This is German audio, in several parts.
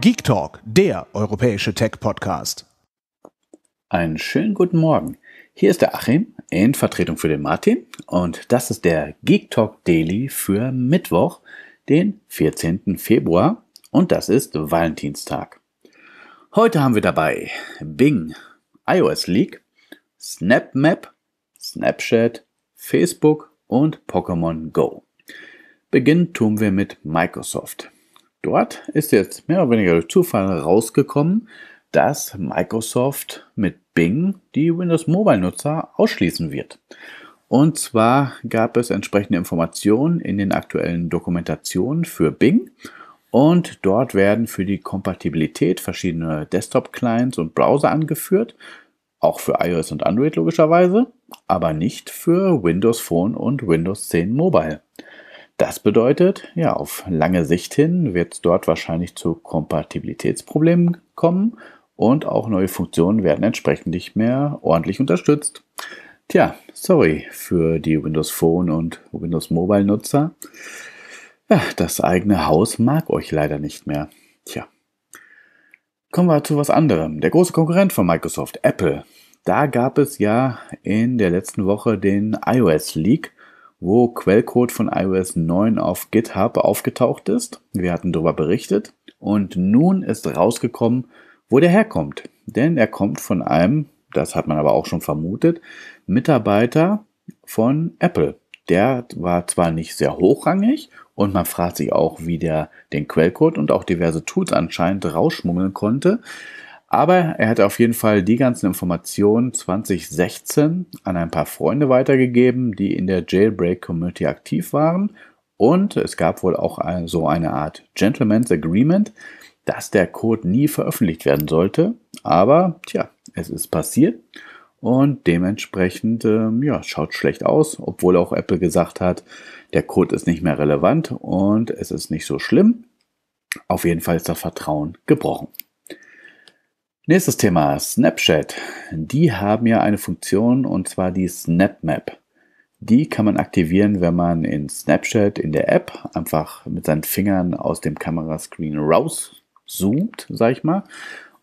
Geek Talk, der europäische Tech-Podcast. Einen schönen guten Morgen. Hier ist der Achim in Vertretung für den Martin und das ist der Geek Talk Daily für Mittwoch, den 14. Februar und das ist Valentinstag. Heute haben wir dabei Bing, iOS League, SnapMap, Snapchat, Facebook und Pokémon Go. Beginnen tun wir mit Microsoft. Dort ist jetzt mehr oder weniger durch Zufall rausgekommen, dass Microsoft mit Bing die Windows Mobile Nutzer ausschließen wird. Und zwar gab es entsprechende Informationen in den aktuellen Dokumentationen für Bing und dort werden für die Kompatibilität verschiedene Desktop-Clients und Browser angeführt, auch für iOS und Android logischerweise, aber nicht für Windows Phone und Windows 10 Mobile. Das bedeutet, ja, auf lange Sicht hin wird es dort wahrscheinlich zu Kompatibilitätsproblemen kommen und auch neue Funktionen werden entsprechend nicht mehr ordentlich unterstützt. Tja, sorry für die Windows Phone und Windows Mobile Nutzer. Ja, das eigene Haus mag euch leider nicht mehr. Tja. Kommen wir zu was anderem. Der große Konkurrent von Microsoft, Apple. Da gab es ja in der letzten Woche den iOS Leak wo Quellcode von iOS 9 auf GitHub aufgetaucht ist. Wir hatten darüber berichtet. Und nun ist rausgekommen, wo der herkommt. Denn er kommt von einem, das hat man aber auch schon vermutet, Mitarbeiter von Apple. Der war zwar nicht sehr hochrangig und man fragt sich auch, wie der den Quellcode und auch diverse Tools anscheinend rausschmuggeln konnte. Aber er hätte auf jeden Fall die ganzen Informationen 2016 an ein paar Freunde weitergegeben, die in der Jailbreak-Community aktiv waren. Und es gab wohl auch so eine Art Gentleman's Agreement, dass der Code nie veröffentlicht werden sollte. Aber tja, es ist passiert und dementsprechend ähm, ja, schaut schlecht aus, obwohl auch Apple gesagt hat, der Code ist nicht mehr relevant und es ist nicht so schlimm. Auf jeden Fall ist das Vertrauen gebrochen. Nächstes Thema, Snapchat. Die haben ja eine Funktion und zwar die SnapMap. Die kann man aktivieren, wenn man in Snapchat in der App einfach mit seinen Fingern aus dem Kamerascreen rauszoomt, sag ich mal.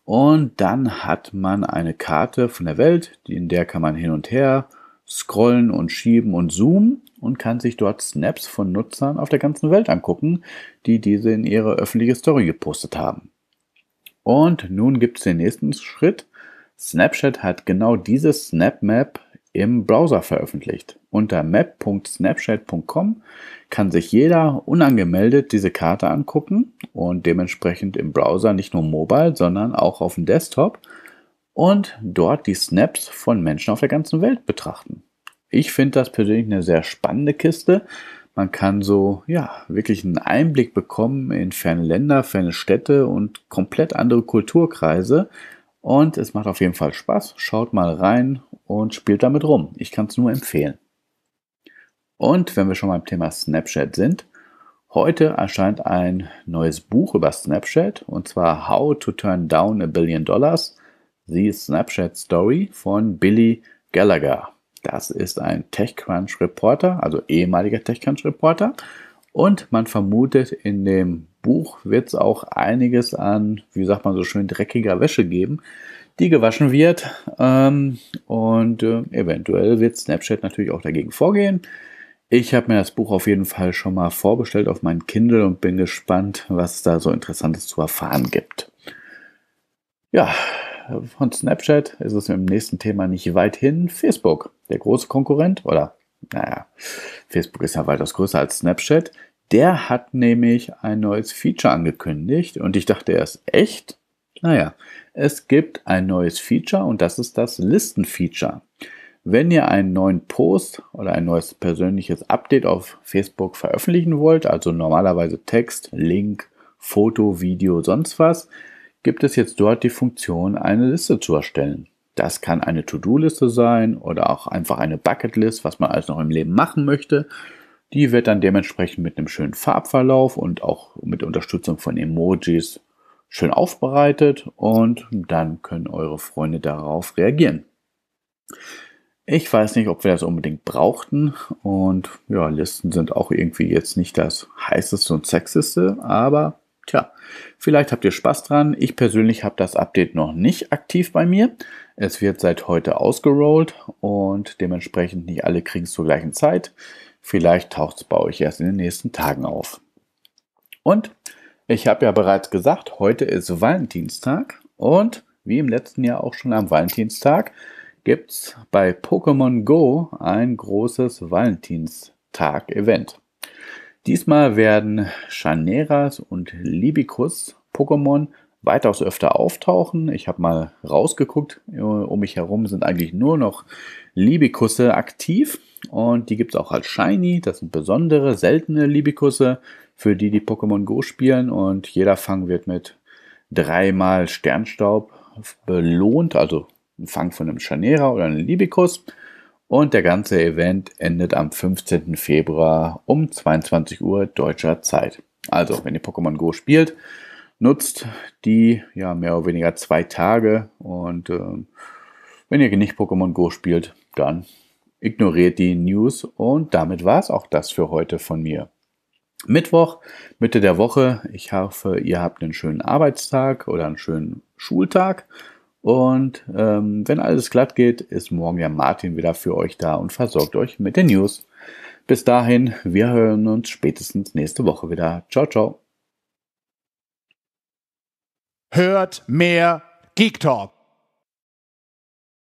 Und dann hat man eine Karte von der Welt, in der kann man hin und her scrollen und schieben und zoomen und kann sich dort Snaps von Nutzern auf der ganzen Welt angucken, die diese in ihre öffentliche Story gepostet haben. Und nun gibt es den nächsten Schritt. Snapchat hat genau diese Snapmap im Browser veröffentlicht. Unter map.snapchat.com kann sich jeder unangemeldet diese Karte angucken und dementsprechend im Browser nicht nur mobile, sondern auch auf dem Desktop und dort die Snaps von Menschen auf der ganzen Welt betrachten. Ich finde das persönlich eine sehr spannende Kiste, man kann so, ja, wirklich einen Einblick bekommen in ferne Länder, ferne Städte und komplett andere Kulturkreise. Und es macht auf jeden Fall Spaß. Schaut mal rein und spielt damit rum. Ich kann es nur empfehlen. Und wenn wir schon beim Thema Snapchat sind, heute erscheint ein neues Buch über Snapchat und zwar How to Turn Down a Billion Dollars, The Snapchat Story von Billy Gallagher. Das ist ein TechCrunch-Reporter, also ehemaliger TechCrunch-Reporter. Und man vermutet, in dem Buch wird es auch einiges an, wie sagt man so schön, dreckiger Wäsche geben, die gewaschen wird. Ähm, und äh, eventuell wird Snapchat natürlich auch dagegen vorgehen. Ich habe mir das Buch auf jeden Fall schon mal vorbestellt auf mein Kindle und bin gespannt, was da so Interessantes zu erfahren gibt. Ja, von Snapchat ist es im nächsten Thema nicht weit hin. Facebook, der große Konkurrent, oder naja, Facebook ist ja weitaus größer als Snapchat. Der hat nämlich ein neues Feature angekündigt und ich dachte erst, echt? Naja, es gibt ein neues Feature und das ist das Listen-Feature. Wenn ihr einen neuen Post oder ein neues persönliches Update auf Facebook veröffentlichen wollt, also normalerweise Text, Link, Foto, Video, sonst was, gibt es jetzt dort die Funktion, eine Liste zu erstellen. Das kann eine To-Do-Liste sein oder auch einfach eine Bucket-List, was man alles noch im Leben machen möchte. Die wird dann dementsprechend mit einem schönen Farbverlauf und auch mit Unterstützung von Emojis schön aufbereitet und dann können eure Freunde darauf reagieren. Ich weiß nicht, ob wir das unbedingt brauchten und ja, Listen sind auch irgendwie jetzt nicht das heißeste und sexeste, aber Tja, vielleicht habt ihr Spaß dran. Ich persönlich habe das Update noch nicht aktiv bei mir. Es wird seit heute ausgerollt und dementsprechend nicht alle kriegen es zur gleichen Zeit. Vielleicht taucht es bei euch erst in den nächsten Tagen auf. Und ich habe ja bereits gesagt, heute ist Valentinstag und wie im letzten Jahr auch schon am Valentinstag gibt es bei Pokémon Go ein großes Valentinstag-Event. Diesmal werden Chaneras und Libicus Pokémon weitaus öfter auftauchen. Ich habe mal rausgeguckt, äh, um mich herum sind eigentlich nur noch Libikusse aktiv und die gibt es auch als Shiny. Das sind besondere, seltene Libikusse, für die die Pokémon Go spielen und jeder Fang wird mit dreimal Sternstaub belohnt, also ein Fang von einem Chanera oder einem Libikus. Und der ganze Event endet am 15. Februar um 22 Uhr deutscher Zeit. Also, wenn ihr Pokémon Go spielt, nutzt die ja mehr oder weniger zwei Tage. Und ähm, wenn ihr nicht Pokémon Go spielt, dann ignoriert die News. Und damit war es auch das für heute von mir. Mittwoch, Mitte der Woche. Ich hoffe, ihr habt einen schönen Arbeitstag oder einen schönen Schultag und ähm, wenn alles glatt geht, ist morgen ja Martin wieder für euch da und versorgt euch mit den News. Bis dahin, wir hören uns spätestens nächste Woche wieder. Ciao, ciao. Hört mehr Geek Talk.